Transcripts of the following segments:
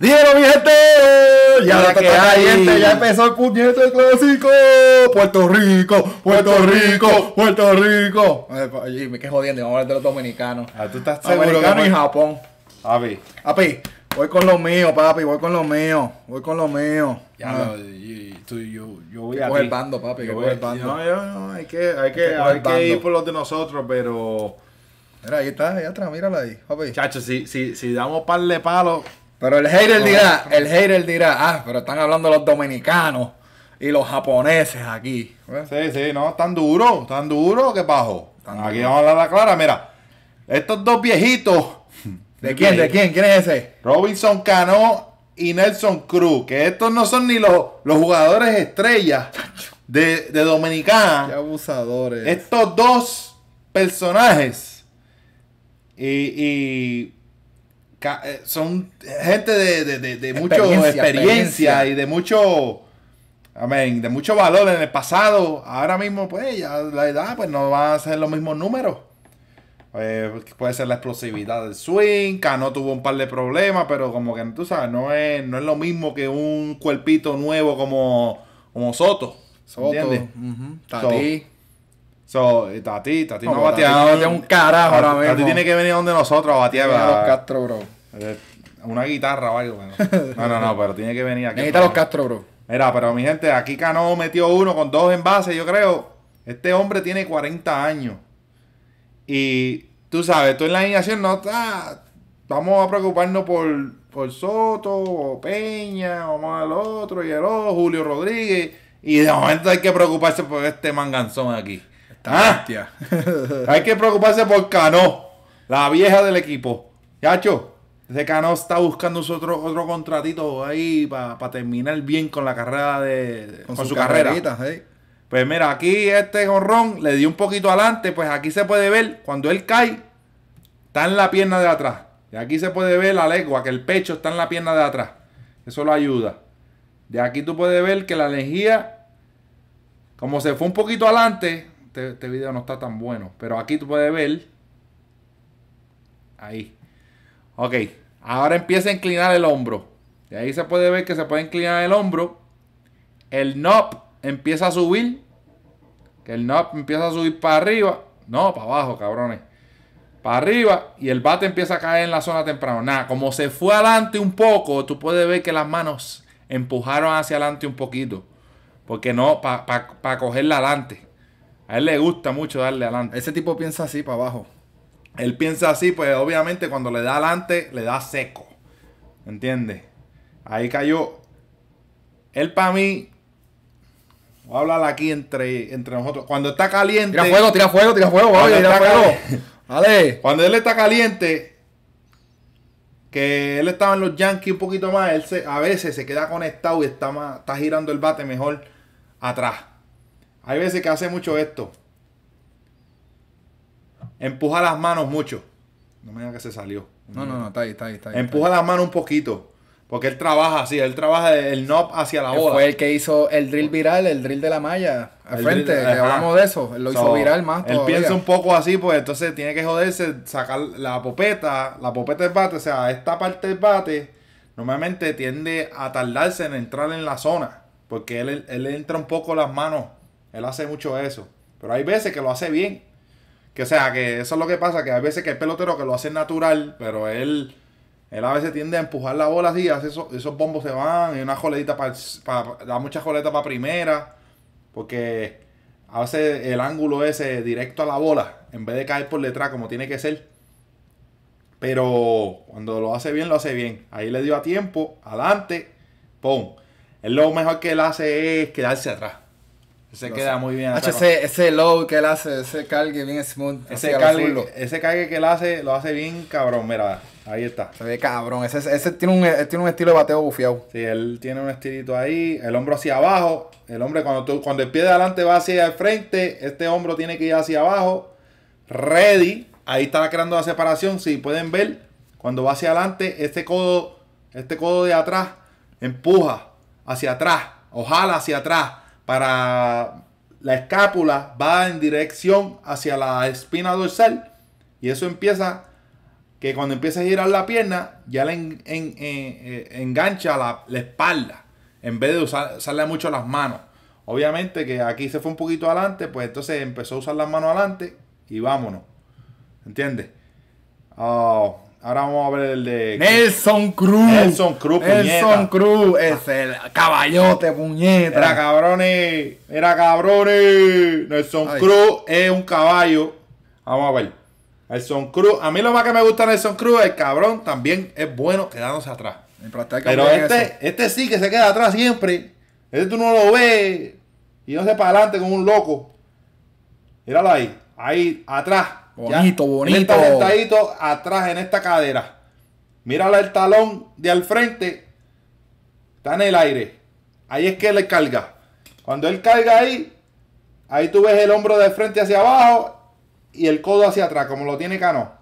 Dieron mi gente, ya que hay. ya empezó el puñete clásico. Puerto Rico, Puerto Rico, Puerto Rico. Oye, me quedé jodiendo, vamos a hablar de los dominicanos. Ah, tú estás seguro. Dominicano y Japón. Api. Api, voy con lo mío, papi, voy con lo mío, voy con lo mío. Ya, no, ah. tú, yo, yo voy a. Voy el bando, papi, que coge el bando. No, yo, no, hay que, hay que, hay que ir por los de nosotros, pero. Mira, ahí está, ahí atrás, mírala ahí, papi. Chacho, si, si, si damos par de palos. Pero el hater dirá, el hater dirá, ah, pero están hablando los dominicanos y los japoneses aquí. Sí, sí, no, están duro, están duro que bajo. aquí vamos a hablar clara, mira. Estos dos viejitos. ¿De quién? ¿De quién? ¿Quién es ese? Robinson Cano y Nelson Cruz, que estos no son ni los, los jugadores estrellas de, de Dominicana. Qué abusadores. Estos dos personajes. y eh, son gente de, mucha experiencia, y de mucho amén, de mucho valor en el pasado. Ahora mismo, pues, ya la edad, pues no va a ser los mismos números. Eh, puede ser la explosividad del swing. Cano tuvo un par de problemas, pero como que tú sabes, no es, no es lo mismo que un cuerpito nuevo como, como Soto. Soto. no, un carajo ahora mismo. tiene que venir donde nosotros a batear. bro. Eh, una guitarra o algo. No, no, no, pero tiene que venir aquí. los Castro, bro. Mira, pero mi gente, aquí Cano metió uno con dos envases, yo creo. Este hombre tiene 40 años. Y tú sabes, tú en la línea no está. Vamos a preocuparnos por, por Soto o Peña, O más al otro y el otro, Julio Rodríguez. Y de momento hay que preocuparse por este manganzón aquí. ¿Ah? hay que preocuparse por Cano, la vieja del equipo. Yacho, ese Cano está buscando otro, otro contratito ahí para terminar bien con la carrera de. con, su, carrera. Pues mira, aquí este jonrón le dio un poquito adelante. Pues aquí se puede ver cuando él cae, está en la pierna de atrás. Y aquí se puede ver la legua, que el pecho está en la pierna de atrás. Eso lo ayuda. De aquí tú puedes ver que la energía, como se fue un poquito adelante, este, este video no está tan bueno. Pero aquí tú puedes ver. Ahí. Ok. Ahora empieza a inclinar el hombro. De ahí se puede ver que se puede inclinar el hombro. El knob empieza a subir. Que el knob empieza a subir para arriba. No, para abajo, cabrones. Para arriba y el bate empieza a caer en la zona temprano. Nada, como se fue adelante un poco, tú puedes ver que las manos empujaron hacia adelante un poquito. Porque no, para pa, cogerla adelante. A él le gusta mucho darle adelante. Ese tipo piensa así para abajo él piensa así, pues obviamente cuando le da adelante, le da seco. ¿Entiendes? Ahí cayó. Él para mí, voy a hablar aquí entre, entre nosotros. Cuando está caliente. Tira fuego, tira fuego, tira fuego, cuando tira fuego. Cuando él está caliente, que él estaba en los Yankees un poquito más, él a veces se queda conectado y está, está girando el bate mejor atrás. Hay veces que hace mucho esto. Empuja las manos mucho. No me digas que se salió. No, no, no, está ahí, está ahí, está ahí. Empuja las manos un poquito. Porque él trabaja así, él trabaja el knob hacia la bola. Fue el que hizo el drill viral, el drill de la malla, al frente, hablamos de eso. Él lo hizo viral más. Él piensa un poco así, pues entonces tiene que joderse, sacar la popeta, la popeta del bate, o sea, esta parte del bate normalmente tiende a tardarse en entrar en la zona, porque él, él entra un poco las manos, él hace mucho eso. Pero hay veces que lo hace bien, que o sea, que eso es lo que pasa, que a veces que el pelotero que lo hace natural, pero él, a veces tiende a empujar la bola así, hace eso, esos bombos se van, y una joleta para, da muchas joletas para primera, porque a veces el ángulo ese directo a la bola, en vez de caer por detrás como tiene que ser. Pero cuando lo hace bien, lo hace bien. Ahí le dio a tiempo, adelante, ¡pum! Él lo mejor que él hace es quedarse atrás. Se queda muy bien. ese, ese, low que él hace, ese cargue bien smooth. Ese cargue, que él hace, lo hace bien cabrón, mira. Ahí está. Se ve cabrón. Ese, tiene, un, tiene un estilo de bateo bufiado. Sí, él tiene un estilito ahí. El hombro hacia abajo. El hombre, cuando, tú, cuando el pie de adelante va hacia el frente, este hombro tiene que ir hacia abajo. Ready. Ahí está creando la separación. Si pueden ver, cuando va hacia adelante, este codo, este codo de atrás empuja hacia atrás. Ojalá hacia atrás para la escápula va en dirección hacia la espina dorsal y eso empieza que cuando empieza a girar la pierna ya le eh, eh, engancha la, espalda en vez de usar, usarle mucho las manos. Obviamente que aquí se fue un poquito adelante, pues entonces empezó a usar las manos adelante y vámonos. entiende ah, Ahora vamos a ver el de. Nelson Cruz. Nelson Cruz, Cruz es el caballote, puñeta. Era cabrones. Era cabrones. Nelson Cruz es un caballo. Vamos a ver. Nelson Cruz. A mí lo más que me gusta de Nelson Cruz, el cabrón también es bueno quedándose atrás. Pero este, este sí que se queda atrás siempre. Este tú no lo ves. Y no se para adelante como un loco. Míralo ahí. Ahí, atrás. Bonito, bonito. atrás en esta cadera. Mírala el talón de al frente. Está en el aire. Ahí es que le carga. Cuando él carga ahí, ahí tú ves el hombro de frente hacia abajo y el codo hacia atrás, como lo tiene Cano.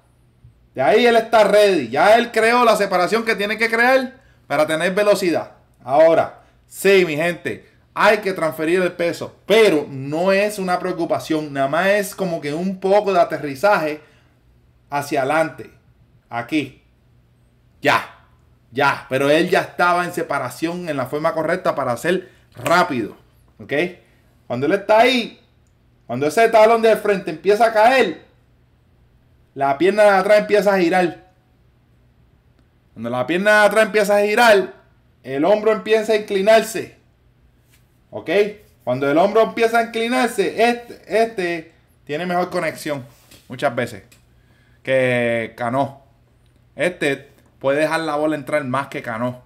De ahí él está ready. Ya él creó la separación que tiene que crear para tener velocidad. Ahora, sí, mi gente hay que transferir el peso, pero no es una preocupación, nada más es como que un poco de aterrizaje hacia adelante, aquí, ya, ya, pero él ya estaba en separación en la forma correcta para hacer rápido, ¿ok? Cuando él está ahí, cuando ese talón de frente empieza a caer, la pierna de atrás empieza a girar. Cuando la pierna de atrás empieza a girar, el hombro empieza a inclinarse ¿Ok? Cuando el hombro empieza a inclinarse, este, este tiene mejor conexión muchas veces que Cano. Este puede dejar la bola entrar más que Cano.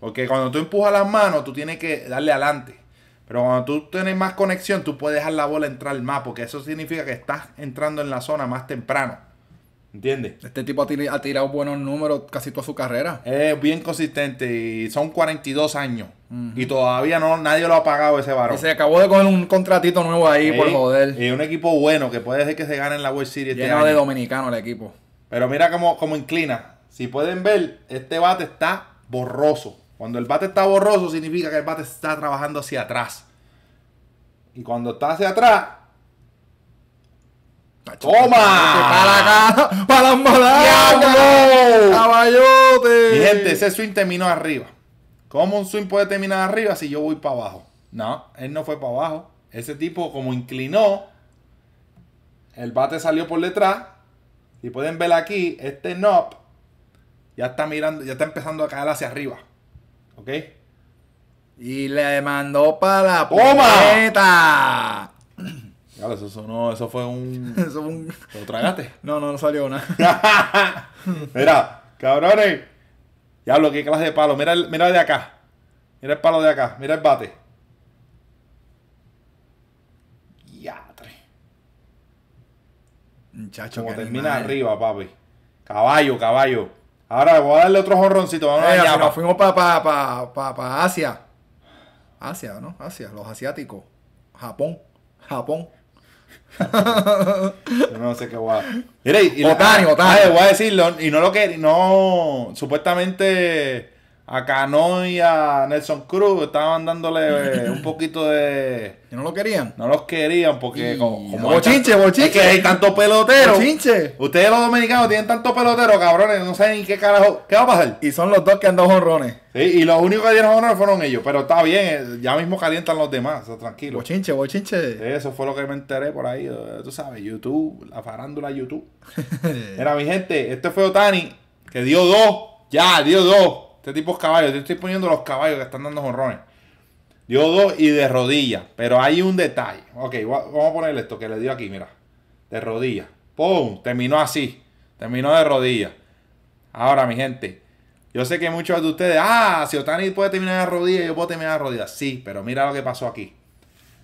Porque cuando tú empujas las manos, tú tienes que darle adelante. Pero cuando tú tienes más conexión, tú puedes dejar la bola entrar más, porque eso significa que estás entrando en la zona más temprano. ¿Entiendes? Este tipo ha tirado buenos números casi toda su carrera. Es bien consistente y son 42 años. Y todavía no nadie lo ha pagado ese varón. Y se acabó de coger un contratito nuevo ahí, por poder Y un equipo bueno que puede ser que se gane en la World Series. Este Lleno de dominicano el equipo. Pero mira cómo inclina. Si pueden ver, este bate está borroso. Cuando el bate está borroso, significa que el bate está trabajando hacia atrás. Y cuando está hacia atrás, ¡Toma! ¡Para acá! ¡Para las malagas! ¡Caballote! Y gente, ese swing terminó arriba. ¿Cómo un swing puede terminar arriba si yo voy para abajo? No, él no fue para abajo. Ese tipo, como inclinó, el bate salió por detrás. Y pueden ver aquí, este knob ya está mirando, ya está empezando a caer hacia arriba. ¿Ok? Y le mandó para la ¡Toma! Claro, eso, no, eso fue un. eso fue un. ¿Lo tragaste? no, no, no salió nada. mira, cabrones. Ya lo que clase de palo. Mira el, mira de acá. Mira el palo de acá. Mira el bate. Yatre. Muchacho, Como termina arriba, papi. Caballo, caballo. Ahora voy a darle otro jorroncito. Vamos allá, eh, fuimos para pa Asia. Asia, ¿no? Asia, los asiáticos. Japón. Japón no sé qué guay. Mire, y, y voy a decirlo, y no lo que no supuestamente a Cano y a Nelson Cruz estaban dándole eh, un poquito de. no lo querían? No los querían porque. Como, bochinche, que hay tantos pelotero. Ustedes los dominicanos tienen tanto pelotero, cabrones. No saben ni qué carajo. ¿Qué va a pasar? Y son los dos que han dado honrones. Sí, y los únicos que dieron honrones fueron ellos. Pero está bien, eh, ya mismo calientan los demás, tranquilo. Bochinche, bochinche. Eso fue lo que me enteré por ahí. Eh, tú sabes, YouTube, la farándula YouTube. Mira, mi gente, este fue Otani, que dio dos. Ya, dio dos. Este tipo es caballo. Te estoy poniendo los caballos que están dando jorrones. Dio dos y de rodilla. Pero hay un detalle. Ok, vamos a ponerle esto que le dio aquí, mira. De rodilla. ¡Pum! Terminó así. Terminó de rodilla. Ahora, mi gente. Yo sé que muchos de ustedes. Ah, si Otani puede terminar de rodilla, yo puedo terminar de rodilla. Sí, pero mira lo que pasó aquí.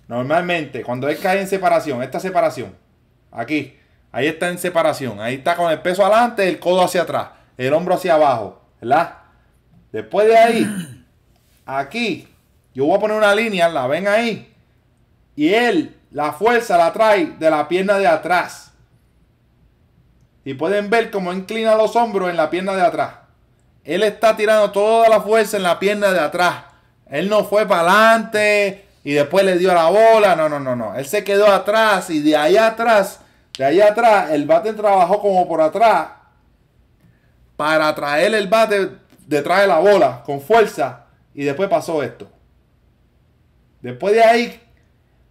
Normalmente, cuando él cae en separación, esta separación, aquí, ahí está en separación. Ahí está con el peso adelante, el codo hacia atrás, el hombro hacia abajo, ¿verdad? Después de ahí, aquí, yo voy a poner una línea, la ven ahí. Y él, la fuerza la trae de la pierna de atrás. Y pueden ver cómo inclina los hombros en la pierna de atrás. Él está tirando toda la fuerza en la pierna de atrás. Él no fue para adelante y después le dio la bola. No, no, no, no. Él se quedó atrás y de ahí atrás, de ahí atrás, el bate trabajó como por atrás para traer el bate detrás de la bola con fuerza y después pasó esto. Después de ahí,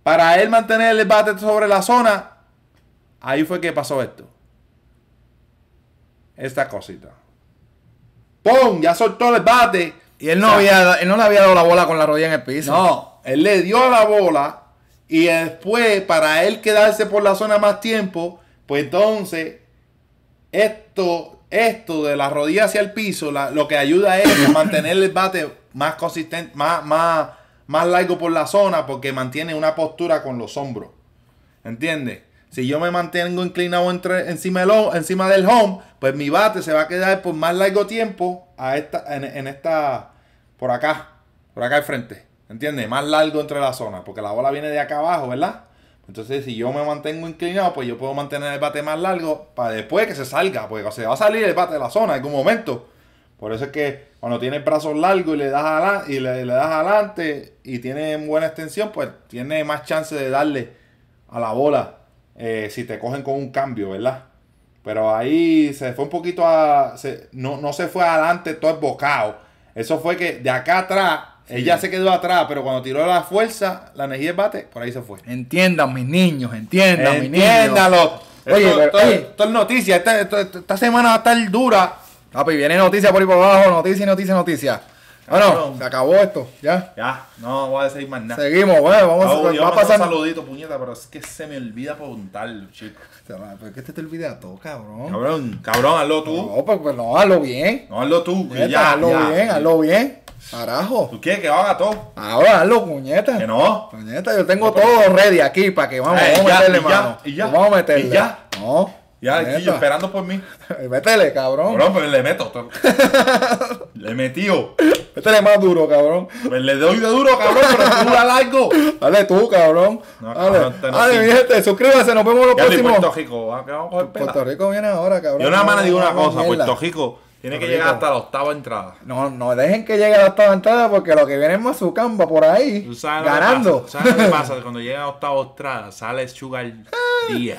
para él mantener el bate sobre la zona, ahí fue que pasó esto. Esta cosita. ¡Pum! Ya soltó el bate. Y él no, había, él no le había dado la bola con la rodilla en el piso. No, él le dio la bola y después, para él quedarse por la zona más tiempo, pues entonces, esto esto de la rodilla hacia el piso, lo que ayuda es mantener el bate más consistente, más, más, más largo por la zona, porque mantiene una postura con los hombros. ¿Entiendes? Si yo me mantengo inclinado entre, encima, del, encima del home, pues mi bate se va a quedar por más largo tiempo a esta, en, en esta, por acá, por acá al frente. ¿Entiendes? Más largo entre la zona, porque la bola viene de acá abajo, ¿verdad? Entonces, si yo me mantengo inclinado, pues yo puedo mantener el bate más largo para después que se salga, porque se va a salir el bate de la zona en algún momento. Por eso es que cuando tiene brazos largos y le das adelante, y le, das adelante y tiene buena extensión, pues tiene más chance de darle a la bola eh, si te cogen con un cambio, ¿verdad? Pero ahí se fue un poquito a. no, no se fue adelante todo el bocado. Eso fue que de acá atrás ella se quedó atrás, pero cuando tiró la fuerza, la energía del bate, por ahí se fue. Entiendan, mis niños, entiendan, mis niños. Entiéndalo. Oye, esto, es noticia. Esta, semana va a estar dura. Papi, viene noticia por ahí por abajo, noticia, noticia, noticia. Bueno, se acabó esto, ya. Ya, no voy a decir más nada. Seguimos, bueno, vamos a, pasar. Un saludito, puñeta, pero es que se me olvida preguntarlo, chico. Pero es que te este te olvida todo, cabrón. Cabrón, cabrón, hazlo tú. No, pues, pues no, hazlo bien. No, hazlo tú, puñeta, ya. Hazlo bien, hazlo bien. Carajo. ¿Tú quieres que haga todo? Ahora hazlo, puñeta. Que no. Puñeta, yo tengo todo ready aquí para que vamos, a meterle, mano. Y ya. Vamos a meterle. Y ya. No. Ya aquí esperando por mí. Métele, cabrón. Cabrón, pues le meto. le metió. Oh. Métele más duro, cabrón. Pues le doy de duro, cabrón, pero largo. Dale tú, cabrón. dale, suscríbase, nos vemos los próximos. Puerto Rico, ah, Puerto Rico viene ahora, cabrón. Yo nada más le digo una cosa, Puerto Rico. Tiene que llegar hasta la octava entrada. No, no dejen que llegue a la octava entrada porque lo que viene es más Mazucamba por ahí. ¿Tú ganando. ¿Sabes qué pasa? Cuando llega a la octava entrada sale Sugar ah, día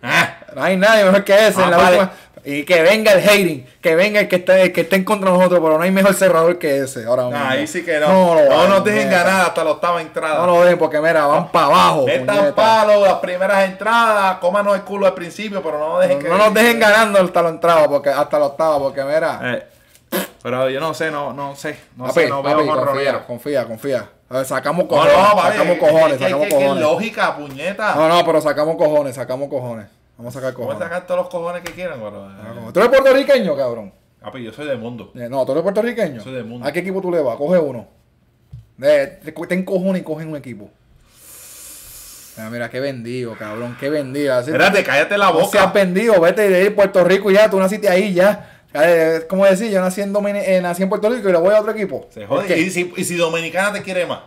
ah. No hay nadie mejor que ese. en ah, la Y que venga el hating, que venga el que esté, que en contra de nosotros, pero no hay mejor cerrador que ese. Ahora ah, ahí sí que no. No, no, nos dejen ganar hasta la octava entrada. No nos dejen porque, mira, van para abajo. Están palos las primeras entradas, cómanos el culo al principio, pero no nos dejen No, que... no nos dejen ganando hasta la entrada, porque, hasta la octava, porque, mira. Eh, pero yo no sé, no, no sé. No papi, sé, no confía, confía, confía. A ver, sacamos cojones. sacamos cojones, sacamos cojones. lógica, puñeta. No, no, pero sacamos cojones, sacamos cojones. Vamos a sacar cojones. Vamos a sacar todos los cojones que quieran, cabrón. Ah, eh. ¿Tú eres puertorriqueño, cabrón? Ah, pero pues yo soy de mundo. Eh, no, tú eres puertorriqueño. Soy de mundo. ¿A qué equipo tú le vas? Coge uno. Ten cojones y cogen un equipo. Mira, ah, mira, qué vendido, cabrón, qué vendido. Espérate, cállate la boca. Se ha vendido, vete de Puerto Rico y ya, tú naciste ahí ya. Eh, ¿Cómo decir, yo nací en, en Puerto Rico y le voy a otro equipo. Se jode. ¿Y si, ¿Y si, Dominicana te quiere más?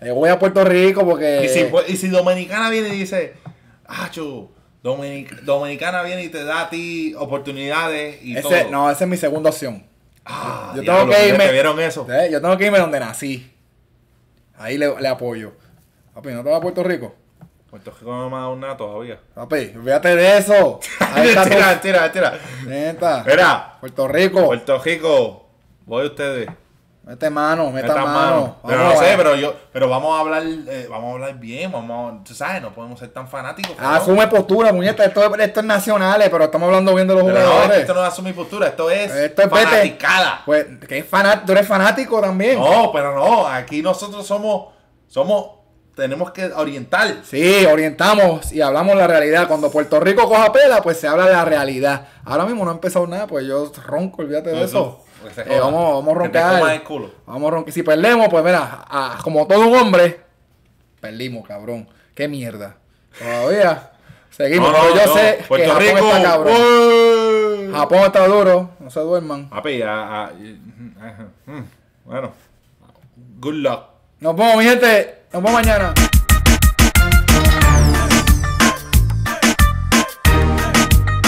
le voy a Puerto Rico porque. ¿Y si, y si Dominicana viene y dice, ah, chu, Dominicana viene y te da a ti oportunidades y todo. No, esa es mi segunda opción. Ah, yo tengo que irme. vieron eso? Yo tengo que irme donde nací. Ahí le, apoyo. Papi, ¿no te vas a Puerto Rico? Puerto Rico no me ha dado una todavía. Papi, fíjate de eso. Ahí está tira, tira, tira, tira. Puerto Rico. Puerto Rico. Voy a ustedes. Mete mano, meta, mano. mano. no sé, pero yo, pero vamos a hablar, eh, vamos a hablar bien, vamos tú sabes, no podemos ser tan fanáticos. Ah, asume postura, muñeca, esto, es nacionales, pero estamos hablando bien de los jugadores. esto no es asumir postura, esto es, esto es fanaticada. Pues, que es tú eres fanático también. No, pero no, aquí nosotros somos, somos tenemos que orientar. Sí, orientamos y hablamos la realidad. Cuando Puerto Rico coja pela, pues se habla de la realidad. Ahora mismo no ha empezado nada, pues yo ronco, olvídate de eso. Pues eh, vamos, vamos a roncar. Vamos a roncar. Si perdemos, pues mira, como todo un hombre, perdimos, cabrón. Qué mierda. Todavía seguimos. No, yo sé Puerto que Japón Rico, está cabrón. Japón está duro, no se duerman. Papi, a, mm, mm, bueno, good luck. Nos vemos, mi gente. Nos vemos mañana.